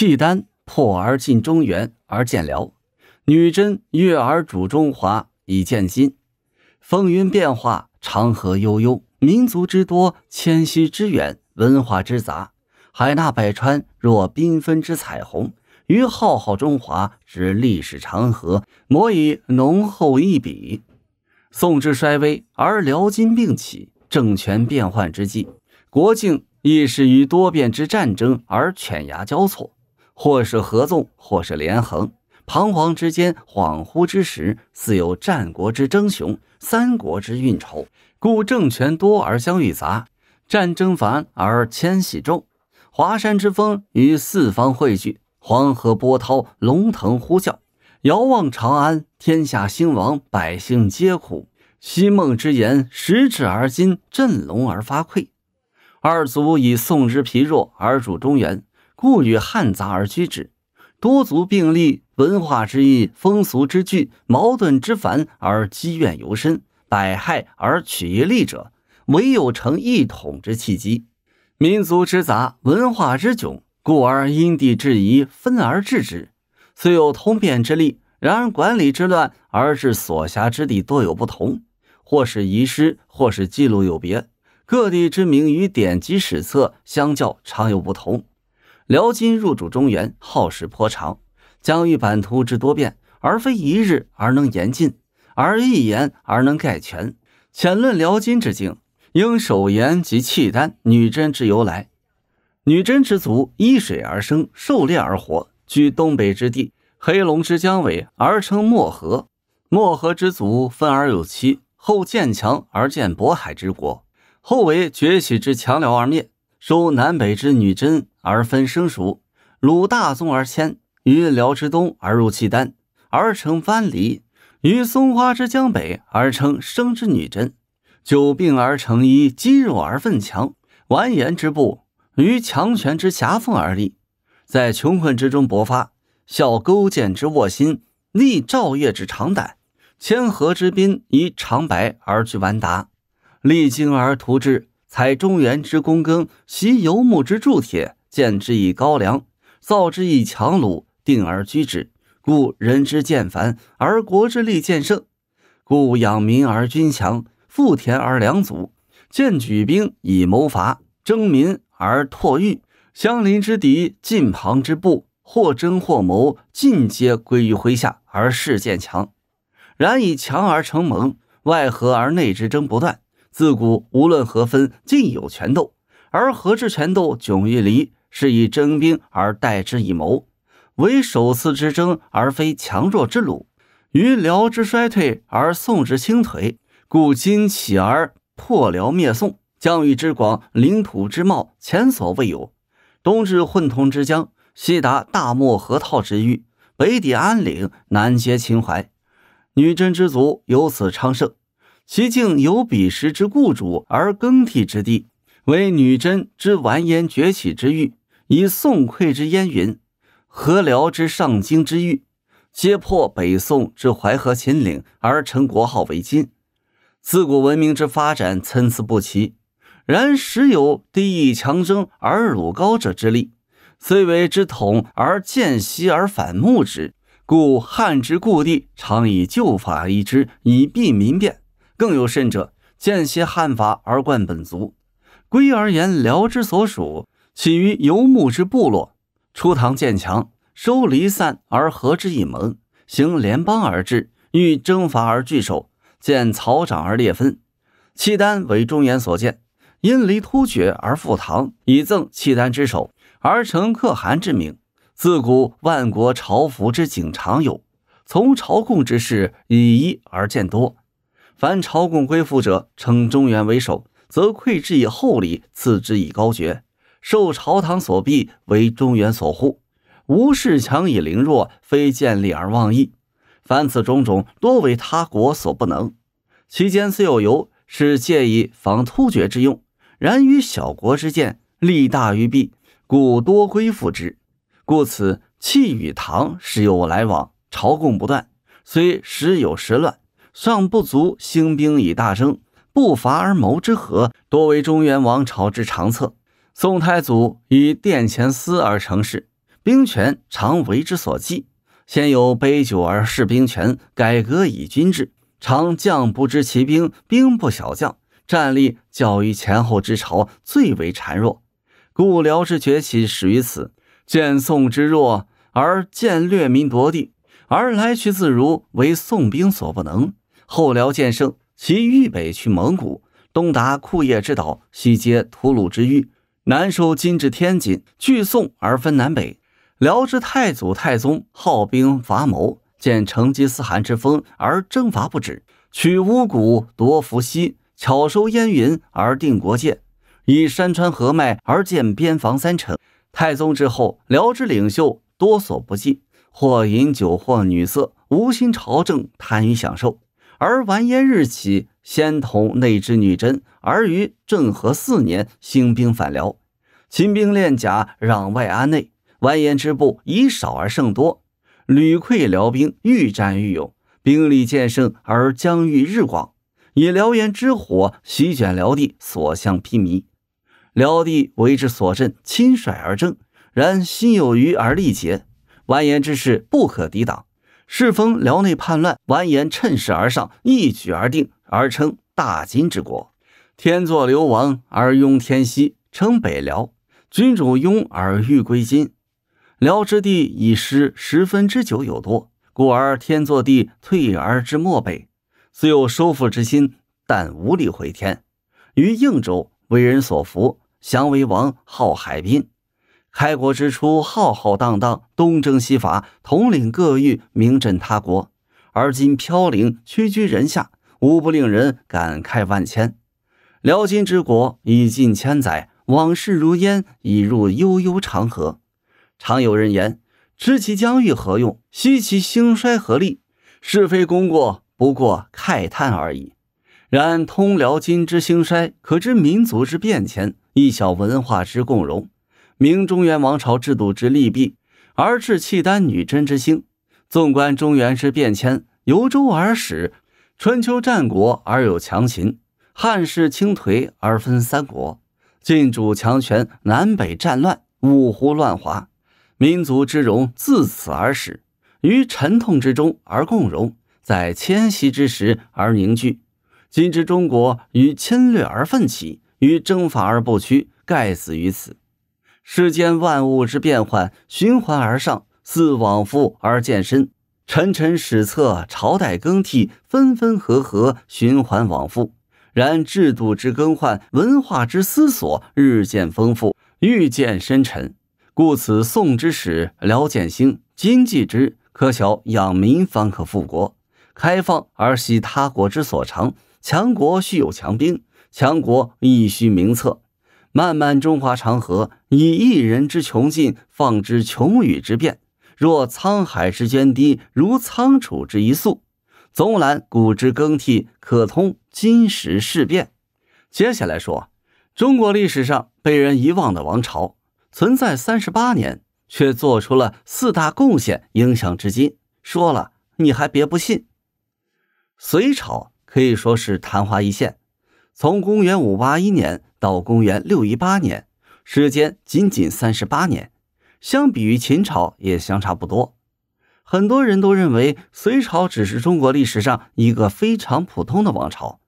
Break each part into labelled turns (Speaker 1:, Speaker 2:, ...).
Speaker 1: 契丹破而进中原而建辽，女真越而主中华以建金，风云变化，长河悠悠，民族之多，迁徙之远，文化之杂，海纳百川若缤纷之彩虹，于浩浩中华之历史长河，抹以浓厚一笔。宋之衰微而辽金并起，政权变换之际，国境亦是于多变之战争而犬牙交错。或是合纵，或是连横，彷徨之间，恍惚之时，似有战国之争雄，三国之运筹。故政权多而相遇杂，战争繁而迁徙众。华山之风与四方汇聚，黄河波涛龙腾呼啸。遥望长安，天下兴亡，百姓皆苦。西梦之言，十至而今振聋而发聩。二祖以宋之疲弱而主中原。故与汉杂而居之，多族并立，文化之异，风俗之巨，矛盾之繁，而积怨尤深。百害而取一利者，唯有成一统之契机。民族之杂，文化之迥，故而因地制宜，分而治之。虽有通变之力，然而管理之乱，而致所辖之地多有不同，或是遗失，或是记录有别，各地之名与典籍史册相较常有不同。辽金入主中原，耗时颇长，疆域版图之多变，而非一日而能言尽，而一言而能概全。浅论辽金之境，应首言及契丹、女真之由来。女真之族依水而生，狩猎而活，居东北之地，黑龙之江尾，而称漠河。漠河之族分而有七，后渐强而建渤海之国，后为崛起之强辽而灭。收南北之女真而分生熟，鲁大宗而迁于辽之东而入契丹，而成藩篱于松花之江北而称生之女真，久病而成医，肌肉而奋强，完颜之部于强权之狭缝而立，在穷困之中勃发，效勾践之卧薪，逆赵越之长胆，千河之滨，以长白而居完达，励精而图之。采中原之躬耕，习游牧之铸铁，建之以高粱，造之以强弩，定而居之。故人之见繁，而国之利见盛。故养民而军强，富田而粮足。建举兵以谋伐，征民而拓域。相邻之敌，近旁之部，或争或谋，尽皆归于麾下，而势渐强。然以强而成盟，外合而内之争不断。自古无论何分，尽有权斗；而何至权斗迥异离？是以征兵而代之以谋，为首次之争，而非强弱之鲁。于辽之衰退而宋之倾颓，故今起而破辽灭宋，疆域之广，领土之茂，前所未有。东至混同之江，西达大漠河套之域，北抵安岭，南接秦淮，女真之族由此昌盛。其境有彼时之故主而更替之地，为女真之完颜崛起之域，以宋愧之烟云，何辽之上京之域，皆破北宋之淮河秦岭而成国号为金。自古文明之发展参差不齐，然时有地易强征而虏高者之力，虽为之统而见息而反目之，故汉之故地常以旧法遗之，以避民变。更有甚者，见些汉法而冠本族。归而言辽之所属，起于游牧之部落。初唐渐强，收离散而合之以盟，行联邦而治，欲征伐而聚首，见草长而列分。契丹为中原所见，因离突厥而赴唐，以赠契丹之首而成可汗之名。自古万国朝服之景常有，从朝贡之事以一而见多。凡朝贡归附者，称中原为首，则馈之以厚礼，赐之以高爵，受朝堂所庇，为中原所护。无恃强以凌弱，非见利而忘义。凡此种种，多为他国所不能。其间虽有由，是借以防突厥之用。然与小国之见，利大于弊，故多归附之。故此契与唐时有来往，朝贡不断，虽时有时乱。尚不足兴兵以大征，不伐而谋之何？多为中原王朝之常策。宋太祖以殿前思而成事，兵权常为之所忌。先有杯酒而释兵权，改革以军制，常将不知其兵，兵不小将，战力较于前后之朝最为孱弱。故辽之崛起始于此，见宋之弱而见略民夺地，而来去自如，为宋兵所不能。后辽建盛，其豫北去蒙古，东达库叶之岛，西接吐鲁之域，南收金至天津。据宋而分南北。辽之太祖、太宗好兵伐谋，见成吉思汗之风而征伐不止，取乌蛊夺伏羲，巧收燕云而定国界，以山川河脉而建边防三城。太宗之后，辽之领袖多所不济，或饮酒，或女色，无心朝政，贪于享受。而完颜日起，先同内之女真，而于政和四年兴兵反辽。秦兵练甲，攘外安内。完颜之部以少而胜多，屡溃辽兵，愈战愈勇，兵力渐盛，而疆域日广，以燎原之火席卷辽地，所向披靡。辽地为之所震，亲率而征，然心有余而力竭，完颜之势不可抵挡。世封辽内叛乱，完颜趁势而上，一举而定，而称大金之国。天作刘亡而拥天锡，称北辽。君主拥而欲归金，辽之地已失十分之九有多，故而天作帝退而之漠北。虽有收复之心，但无力回天。于应州为人所服，降为王，号海滨。开国之初，浩浩荡荡，东征西伐，统领各域，名震他国。而今飘零，屈居人下，无不令人感慨万千。辽金之国已近千载，往事如烟，已入悠悠长河。常有人言：知其疆域何用？悉其兴衰何利？是非功过，不过慨叹而已。然通辽金之兴衰，可知民族之变迁，亦晓文化之共荣。明中原王朝制度之利弊，而致契丹女真之兴。纵观中原之变迁，由周而始，春秋战国而有强秦，汉室倾颓而分三国，晋主强权，南北战乱，五胡乱华，民族之荣自此而始。于沉痛之中而共荣，在迁徙之时而凝聚。今之中国于侵略而奋起，于征伐而不屈，盖死于此。世间万物之变幻，循环而上，似往复而渐深。沉沉史册，朝代更替，分分合合，循环往复。然制度之更换，文化之思索，日渐丰富，愈见深沉。故此，宋之始，辽建兴，今继之，可晓养民方可复国，开放而习他国之所长，强国须有强兵，强国亦须明策。漫漫中华长河，以一人之穷尽，放之穷宇之变，若沧海之涓滴，如仓储之一粟，纵览古之更替，可通今时事变。接下来说中国历史上被人遗忘的王朝，存在三十八年，却做出了四大贡献，影响至今。说了你还别不信，隋朝可以说是昙花一现。从公元五八一年到公元六一八年，时间仅仅三十八年，相比于秦朝也相差不多。很多人都认为隋朝只是中国历史上一个非常普通的王朝，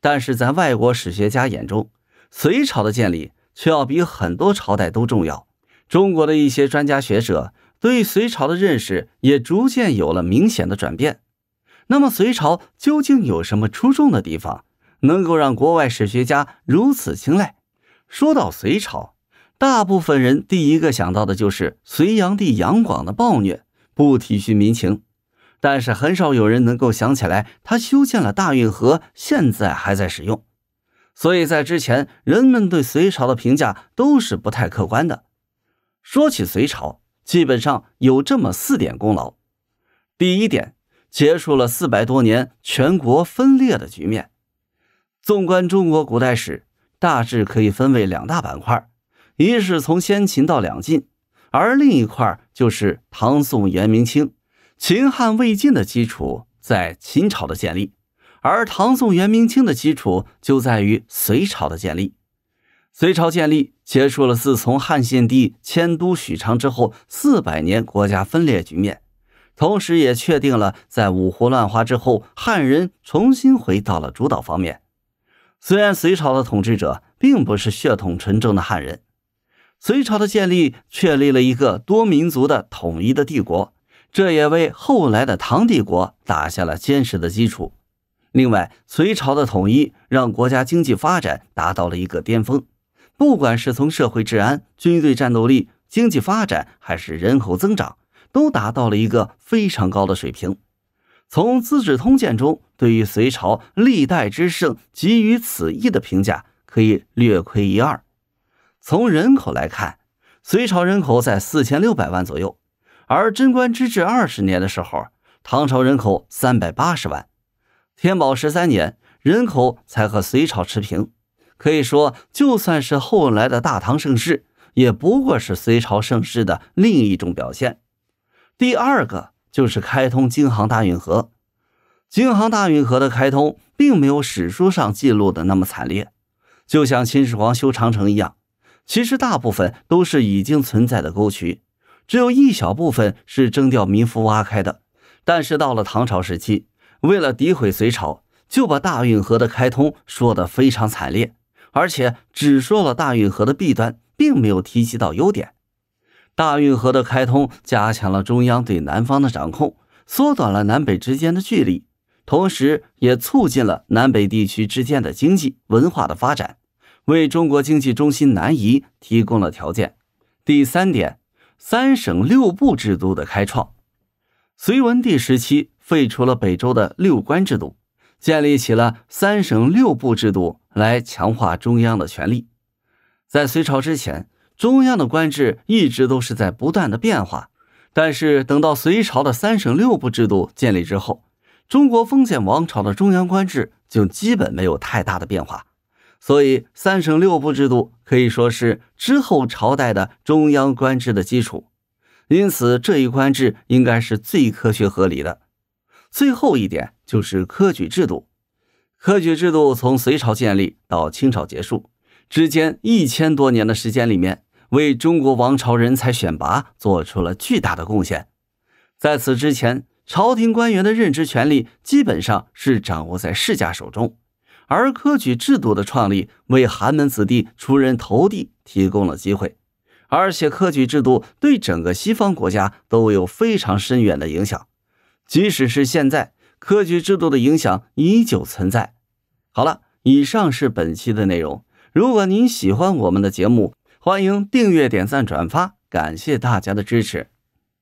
Speaker 1: 但是在外国史学家眼中，隋朝的建立却要比很多朝代都重要。中国的一些专家学者对隋朝的认识也逐渐有了明显的转变。那么，隋朝究竟有什么出众的地方？能够让国外史学家如此青睐。说到隋朝，大部分人第一个想到的就是隋炀帝杨广的暴虐，不体恤民情，但是很少有人能够想起来他修建了大运河，现在还在使用。所以在之前，人们对隋朝的评价都是不太客观的。说起隋朝，基本上有这么四点功劳：第一点，结束了四百多年全国分裂的局面。纵观中国古代史，大致可以分为两大板块，一是从先秦到两晋，而另一块就是唐宋元明清。秦汉魏晋的基础在秦朝的建立，而唐宋元明清的基础就在于隋朝的建立。隋朝建立结束了自从汉献帝迁都许昌之后四百年国家分裂局面，同时也确定了在五胡乱华之后汉人重新回到了主导方面。虽然隋朝的统治者并不是血统纯正的汉人，隋朝的建立确立了一个多民族的统一的帝国，这也为后来的唐帝国打下了坚实的基础。另外，隋朝的统一让国家经济发展达到了一个巅峰，不管是从社会治安、军队战斗力、经济发展，还是人口增长，都达到了一个非常高的水平。从《资治通鉴》中对于隋朝历代之盛给予此意的评价，可以略窥一二。从人口来看，隋朝人口在四千六百万左右，而贞观之治二十年的时候，唐朝人口三百八十万，天宝十三年人口才和隋朝持平。可以说，就算是后来的大唐盛世，也不过是隋朝盛世的另一种表现。第二个。就是开通京杭大运河。京杭大运河的开通并没有史书上记录的那么惨烈，就像秦始皇修长城一样，其实大部分都是已经存在的沟渠，只有一小部分是征调民夫挖开的。但是到了唐朝时期，为了诋毁隋朝，就把大运河的开通说得非常惨烈，而且只说了大运河的弊端，并没有提及到优点。大运河的开通加强了中央对南方的掌控，缩短了南北之间的距离，同时也促进了南北地区之间的经济文化的发展，为中国经济中心南移提供了条件。第三点，三省六部制度的开创。隋文帝时期废除了北周的六官制度，建立起了三省六部制度来强化中央的权力。在隋朝之前。中央的官制一直都是在不断的变化，但是等到隋朝的三省六部制度建立之后，中国封建王朝的中央官制就基本没有太大的变化。所以三省六部制度可以说是之后朝代的中央官制的基础，因此这一官制应该是最科学合理的。最后一点就是科举制度，科举制度从隋朝建立到清朝结束之间一千多年的时间里面。为中国王朝人才选拔做出了巨大的贡献。在此之前，朝廷官员的任职权利基本上是掌握在世家手中，而科举制度的创立为寒门子弟出人头地提供了机会。而且，科举制度对整个西方国家都有非常深远的影响，即使是现在，科举制度的影响依旧存在。好了，以上是本期的内容。如果您喜欢我们的节目，欢迎订阅、点赞、转发，感谢大家的支持。